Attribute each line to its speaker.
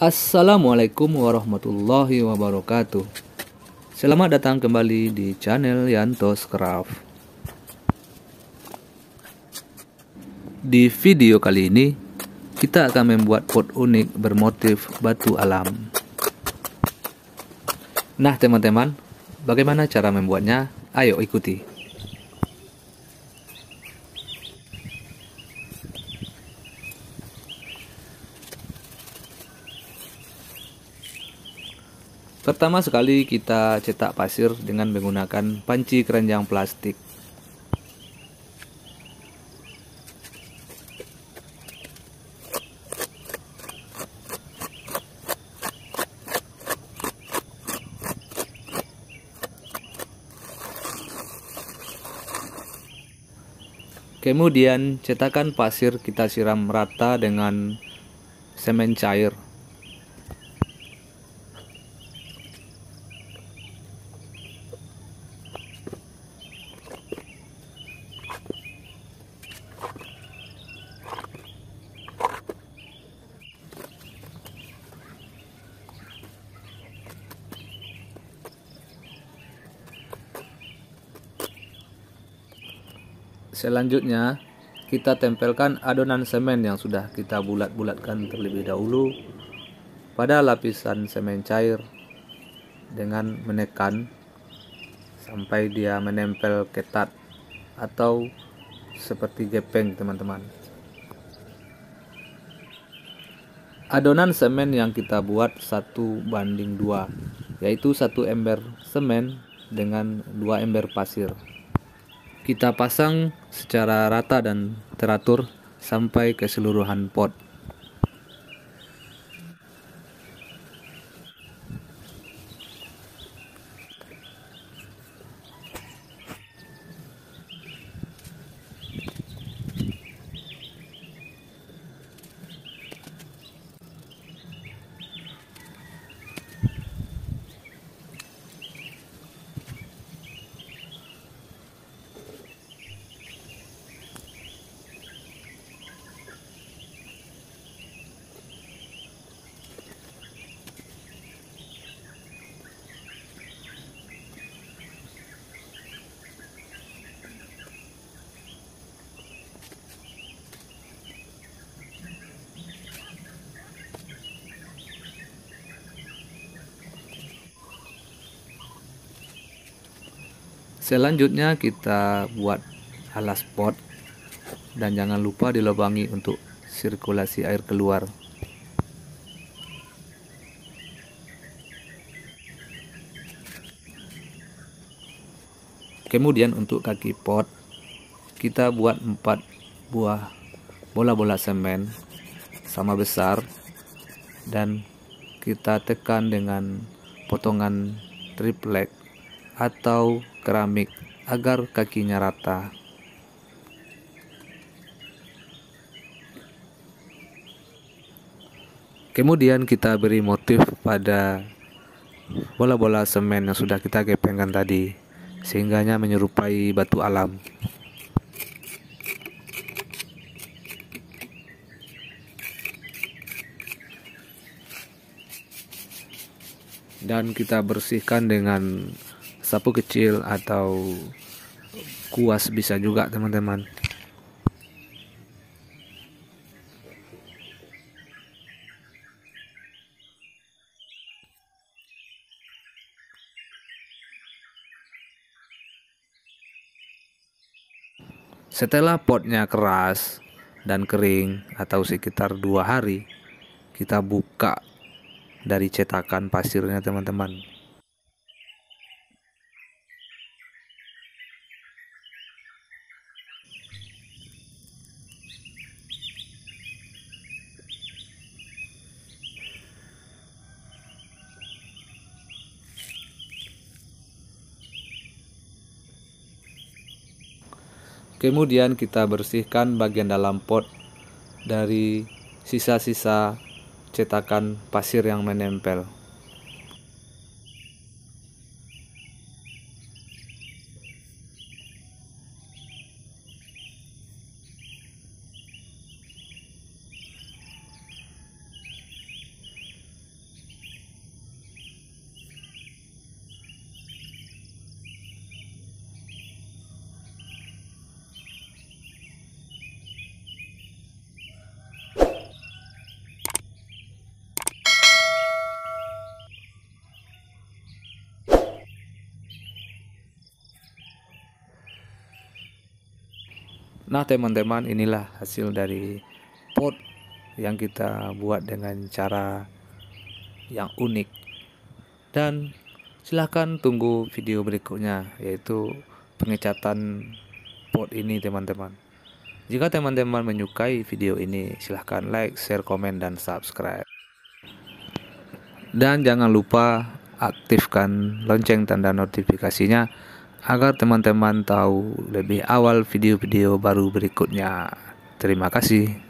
Speaker 1: Assalamualaikum warahmatullahi wabarakatuh Selamat datang kembali di channel Yantos Craft Di video kali ini kita akan membuat pot unik bermotif batu alam Nah teman-teman, bagaimana cara membuatnya? Ayo ikuti Pertama sekali kita cetak pasir dengan menggunakan panci keranjang plastik. Kemudian cetakan pasir kita siram rata dengan semen cair. Selanjutnya, kita tempelkan adonan semen yang sudah kita bulat-bulatkan terlebih dahulu pada lapisan semen cair dengan menekan sampai dia menempel ketat atau seperti gepeng teman-teman adonan semen yang kita buat satu banding dua yaitu satu ember semen dengan dua ember pasir kita pasang secara rata dan teratur sampai keseluruhan pot. selanjutnya kita buat alas pot dan jangan lupa dilubangi untuk sirkulasi air keluar kemudian untuk kaki pot kita buat empat buah bola-bola semen sama besar dan kita tekan dengan potongan triplek atau keramik agar kakinya rata. Kemudian kita beri motif pada bola-bola semen yang sudah kita gepengkan tadi sehingganya menyerupai batu alam. Dan kita bersihkan dengan sapu kecil atau kuas bisa juga teman-teman Setelah potnya keras dan kering atau sekitar dua hari, kita buka dari cetakan pasirnya teman-teman. Kemudian kita bersihkan bagian dalam pot dari sisa-sisa cetakan pasir yang menempel. Nah, teman-teman, inilah hasil dari pot yang kita buat dengan cara yang unik. Dan silahkan tunggu video berikutnya, yaitu pengecatan pot ini, teman-teman. Jika teman-teman menyukai video ini, silahkan like, share, komen, dan subscribe. Dan jangan lupa aktifkan lonceng tanda notifikasinya agar teman-teman tahu lebih awal video-video baru berikutnya. Terima kasih.